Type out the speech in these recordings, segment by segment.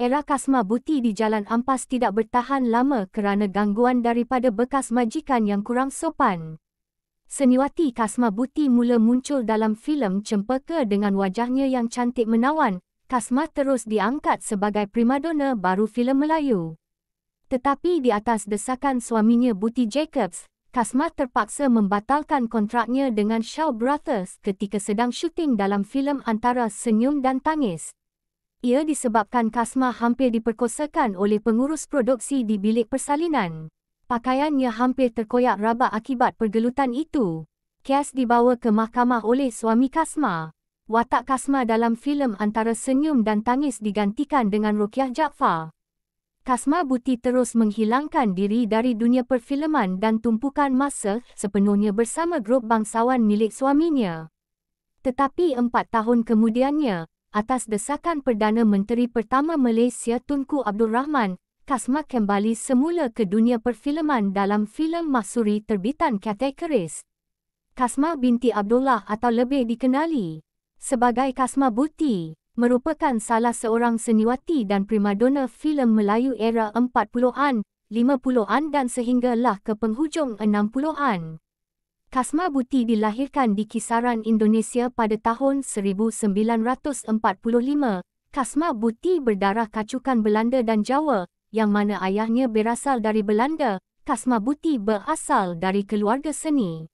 Era Kasma Buti di Jalan Ampas tidak bertahan lama kerana gangguan daripada bekas majikan yang kurang sopan. Seniwati Kasma Buti mula muncul dalam filem Cempaka dengan wajahnya yang cantik menawan. Kasma terus diangkat sebagai primadona baru filem Melayu. Tetapi di atas desakan suaminya Buti Jacobs, Kasmat terpaksa membatalkan kontraknya dengan Shaw Brothers ketika sedang syuting dalam filem antara Senyum dan Tangis. Ia disebabkan Kasma hampir diperkosakan oleh pengurus produksi di bilik persalinan. Pakaiannya hampir terkoyak rabak akibat pergelutan itu. Kes dibawa ke mahkamah oleh suami Kasma. Watak Kasma dalam filem antara Senyum dan Tangis digantikan dengan Rukiah Jaafar. Kasma Buti terus menghilangkan diri dari dunia perfileman dan tumpukan masa sepenuhnya bersama grup bangsawan milik suaminya. Tetapi empat tahun kemudiannya, atas desakan Perdana Menteri Pertama Malaysia Tunku Abdul Rahman, Kasma kembali semula ke dunia perfileman dalam filem Masuri terbitan Katekeris. Kasma binti Abdullah atau lebih dikenali sebagai Kasma Buti merupakan salah seorang seniwati dan primadona filem Melayu era 40-an, 50-an dan sehinggalah ke penghujung 60-an. Kasma Buti dilahirkan di kisaran Indonesia pada tahun 1945. Kasma Buti berdarah kacukan Belanda dan Jawa, yang mana ayahnya berasal dari Belanda. Kasma Buti berasal dari keluarga seni.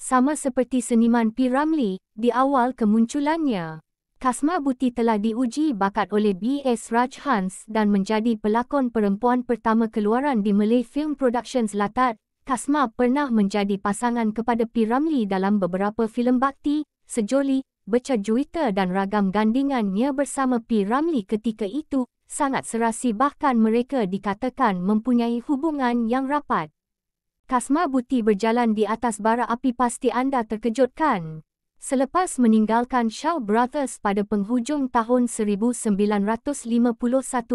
Sama seperti seniman P. Ramli, di awal kemunculannya. Kasma Buti telah diuji bakat oleh B.S. Rajhans dan menjadi pelakon perempuan pertama keluaran di Malay Film Productions Latar. Kasma pernah menjadi pasangan kepada P. Ramli dalam beberapa filem bakti, sejoli, becah juita dan ragam gandingannya bersama P. Ramli ketika itu sangat serasi bahkan mereka dikatakan mempunyai hubungan yang rapat. Kasma Buti berjalan di atas bara api pasti anda terkejutkan. Selepas meninggalkan Shaw Brothers pada penghujung tahun 1951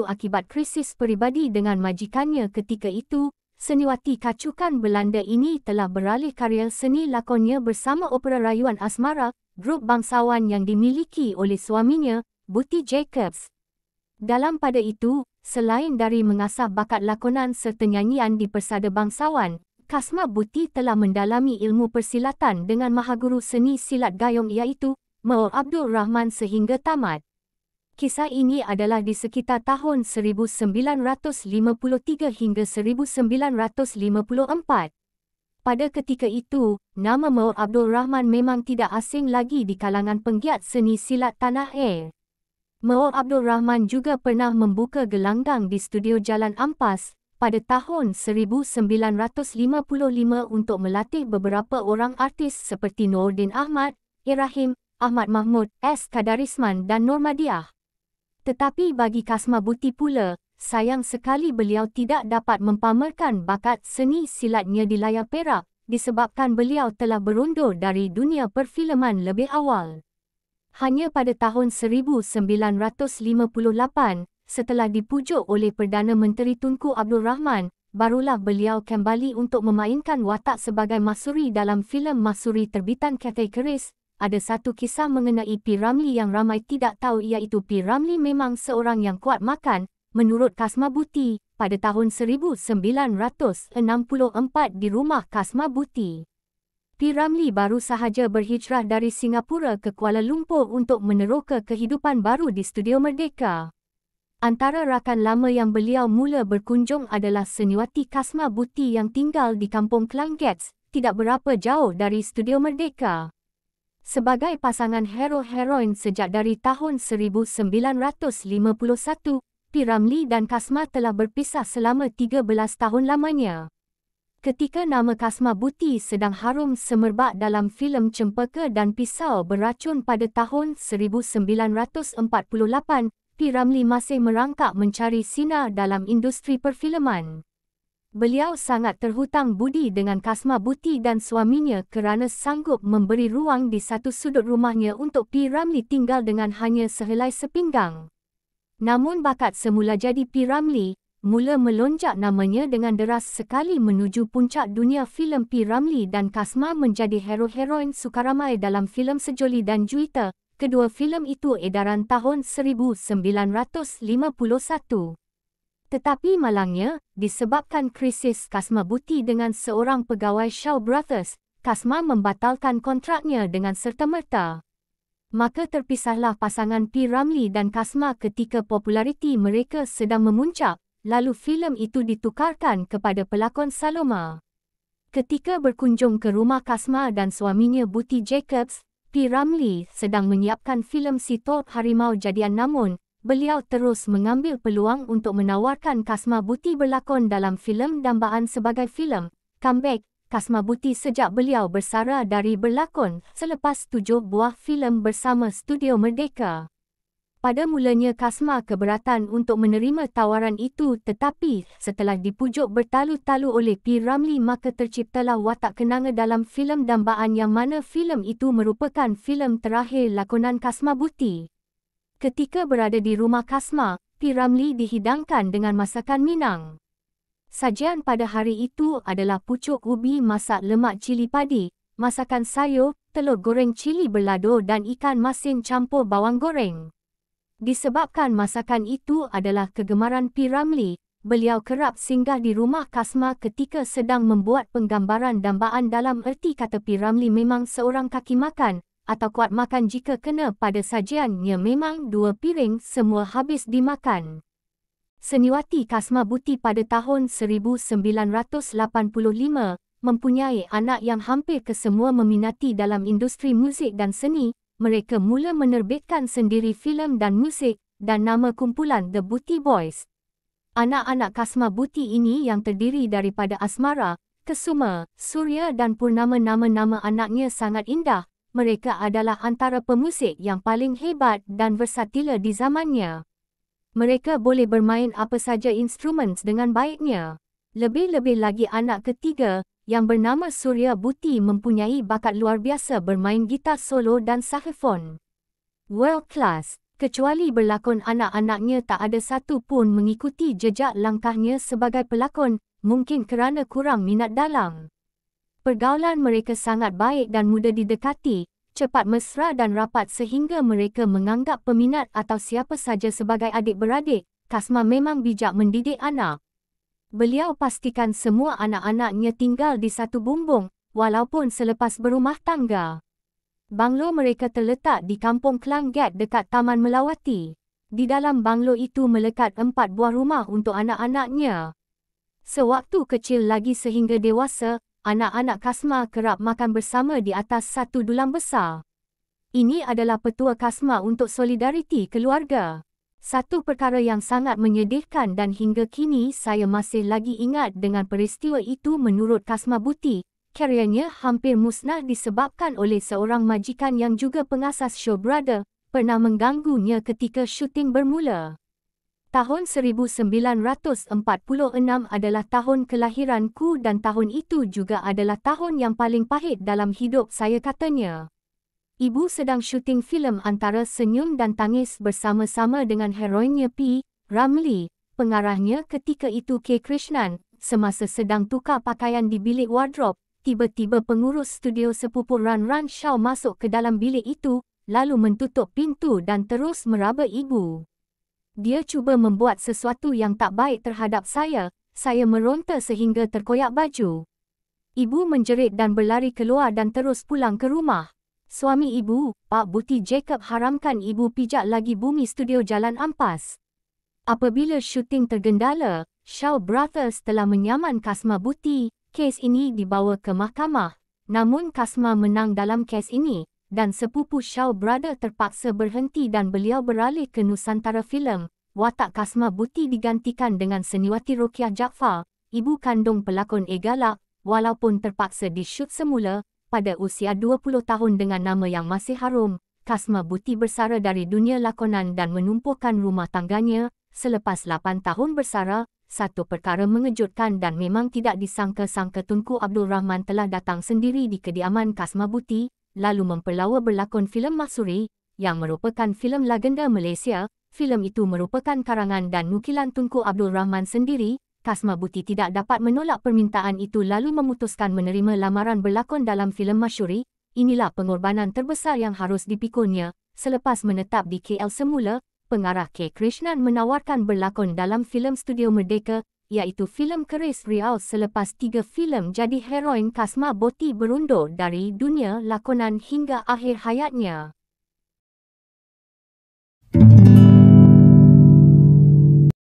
akibat krisis peribadi dengan majikannya ketika itu, seniwati kacukan Belanda ini telah beralih karya seni lakonnya bersama opera rayuan Asmara, grup bangsawan yang dimiliki oleh suaminya, Buti Jacobs. Dalam pada itu, selain dari mengasah bakat lakonan serta nyanyian di persada bangsawan, Kasma Buti telah mendalami ilmu persilatan dengan Mahaguru Seni Silat gayong iaitu Maul Abdul Rahman sehingga tamat. Kisah ini adalah di sekitar tahun 1953 hingga 1954. Pada ketika itu, nama Maul Abdul Rahman memang tidak asing lagi di kalangan penggiat seni silat tanah air. Maul Abdul Rahman juga pernah membuka gelanggang di Studio Jalan Ampas, pada tahun 1955 untuk melatih beberapa orang artis seperti Nordin Ahmad, Irahim, Ahmad Mahmud, S. Kadarisman dan Normadiah. Tetapi bagi Kasma Buti pula, sayang sekali beliau tidak dapat mempamerkan bakat seni silatnya di layar perak disebabkan beliau telah berundur dari dunia perfileman lebih awal. Hanya pada tahun 1958, setelah dipujuk oleh Perdana Menteri Tunku Abdul Rahman, barulah beliau kembali untuk memainkan watak sebagai Masuri dalam filem Masuri terbitan Cathay Keris. Ada satu kisah mengenai P. Ramli yang ramai tidak tahu iaitu P. Ramli memang seorang yang kuat makan. Menurut Kasma Buti, pada tahun 1964 di rumah Kasma Buti, P. Ramli baru sahaja berhijrah dari Singapura ke Kuala Lumpur untuk meneroka kehidupan baru di Studio Merdeka. Antara rakan lama yang beliau mula berkunjung adalah Seniwati Kasma Buti yang tinggal di kampung Klanggets, tidak berapa jauh dari Studio Merdeka. Sebagai pasangan hero-heroin sejak dari tahun 1951, Piramli dan Kasma telah berpisah selama 13 tahun lamanya. Ketika nama Kasma Buti sedang harum semerbak dalam filem Cempaka dan Pisau Beracun pada tahun 1948, Ramli masih merangkak mencari sinar dalam industri perfileman. Beliau sangat terhutang budi dengan Kasma Buti dan suaminya kerana sanggup memberi ruang di satu sudut rumahnya untuk P. Ramli tinggal dengan hanya sehelai sepinggang. Namun bakat semula jadi P. Ramli, mula melonjak namanya dengan deras sekali menuju puncak dunia filem P. Ramli dan Kasma menjadi hero-heroin sukaramai dalam filem Sejoli dan Juita, kedua filem itu edaran tahun 1951. Tetapi malangnya, disebabkan krisis Kasma Buti dengan seorang pegawai Shaw Brothers, Kasma membatalkan kontraknya dengan serta-merta. Maka terpisahlah pasangan P. Ramli dan Kasma ketika populariti mereka sedang memuncak, lalu filem itu ditukarkan kepada pelakon Saloma. Ketika berkunjung ke rumah Kasma dan suaminya Buti Jacobs, P. Ramlee sedang menyiapkan filem Si Thorpe Harimau Jadian namun, beliau terus mengambil peluang untuk menawarkan Kasma Buti berlakon dalam filem dambaan sebagai filem comeback Kasma Buti sejak beliau bersara dari berlakon selepas tujuh buah filem bersama Studio Merdeka. Pada mulanya Kasma keberatan untuk menerima tawaran itu tetapi setelah dipujuk bertalu-talu oleh P. Ramli maka terciptalah watak kenanga dalam filem dambaan yang mana filem itu merupakan filem terakhir lakonan Kasma Buti. Ketika berada di rumah Kasma, P. Ramli dihidangkan dengan masakan Minang. Sajian pada hari itu adalah pucuk ubi masak lemak cili padi, masakan sayur, telur goreng cili berlado dan ikan masin campur bawang goreng. Disebabkan masakan itu adalah kegemaran P. Ramli, beliau kerap singgah di rumah Kasma ketika sedang membuat penggambaran dambaan dalam erti kata P. Ramli memang seorang kaki makan atau kuat makan jika kena pada sajiannya memang dua piring semua habis dimakan. Seniwati Kasma Buti pada tahun 1985 mempunyai anak yang hampir kesemua meminati dalam industri muzik dan seni mereka mula menerbitkan sendiri filem dan musik dan nama kumpulan The Booty Boys. Anak-anak Kasma Buti ini yang terdiri daripada Asmara, Kesuma, Surya dan Purnama nama-nama anaknya sangat indah. Mereka adalah antara pemusik yang paling hebat dan versatila di zamannya. Mereka boleh bermain apa saja instrumen dengan baiknya. Lebih-lebih lagi anak ketiga, yang bernama Surya Buti mempunyai bakat luar biasa bermain gitar solo dan saxophone. World class, kecuali berlakon anak-anaknya tak ada satu pun mengikuti jejak langkahnya sebagai pelakon, mungkin kerana kurang minat dalam. Pergaulan mereka sangat baik dan mudah didekati, cepat mesra dan rapat sehingga mereka menganggap peminat atau siapa saja sebagai adik-beradik. Kasma memang bijak mendidik anak. Beliau pastikan semua anak-anaknya tinggal di satu bumbung, walaupun selepas berumah tangga. Banglo mereka terletak di kampung Klangget dekat Taman Melawati. Di dalam banglo itu melekat empat buah rumah untuk anak-anaknya. Sewaktu kecil lagi sehingga dewasa, anak-anak Kasma kerap makan bersama di atas satu dulang besar. Ini adalah petua Kasma untuk solidariti keluarga. Satu perkara yang sangat menyedihkan dan hingga kini saya masih lagi ingat dengan peristiwa itu menurut Kasma Buti, kariannya hampir musnah disebabkan oleh seorang majikan yang juga pengasas show brother, pernah mengganggunya ketika syuting bermula. Tahun 1946 adalah tahun kelahiranku dan tahun itu juga adalah tahun yang paling pahit dalam hidup saya katanya. Ibu sedang syuting filem antara senyum dan tangis bersama-sama dengan heroinnya P. Ramli, pengarahnya ketika itu K. Krishnan, semasa sedang tukar pakaian di bilik wardrobe, tiba-tiba pengurus studio sepupu Ran Ran Shaw masuk ke dalam bilik itu, lalu mentutup pintu dan terus meraba ibu. Dia cuba membuat sesuatu yang tak baik terhadap saya, saya meronta sehingga terkoyak baju. Ibu menjerit dan berlari keluar dan terus pulang ke rumah. Suami ibu, Pak Buti Jacob haramkan ibu pijak lagi bumi studio Jalan Ampas. Apabila syuting tergendala, Shaw Brothers telah menyaman Kasma Buti, kes ini dibawa ke mahkamah. Namun Kasma menang dalam kes ini dan sepupu Shaw Brother terpaksa berhenti dan beliau beralih ke Nusantara Film. Watak Kasma Buti digantikan dengan Seniwati Rokiah Jaafar, ibu kandung pelakon Egalak, walaupun terpaksa di-shoot semula, pada usia 20 tahun dengan nama yang masih harum, Kasma Buti bersara dari dunia lakonan dan menumpukan rumah tangganya, selepas 8 tahun bersara, satu perkara mengejutkan dan memang tidak disangka-sangka Tunku Abdul Rahman telah datang sendiri di kediaman Kasma Buti, lalu memperlawa berlakon filem Masuri, yang merupakan filem legenda Malaysia, filem itu merupakan karangan dan nukilan Tunku Abdul Rahman sendiri, Kasma Buti tidak dapat menolak permintaan itu lalu memutuskan menerima lamaran berlakon dalam filem Masyuri. Inilah pengorbanan terbesar yang harus dipikulnya. Selepas menetap di KL semula, pengarah K. Krishnan menawarkan berlakon dalam filem Studio Merdeka, iaitu filem Keris Riau selepas tiga filem jadi heroin Kasma Buti berundur dari dunia lakonan hingga akhir hayatnya.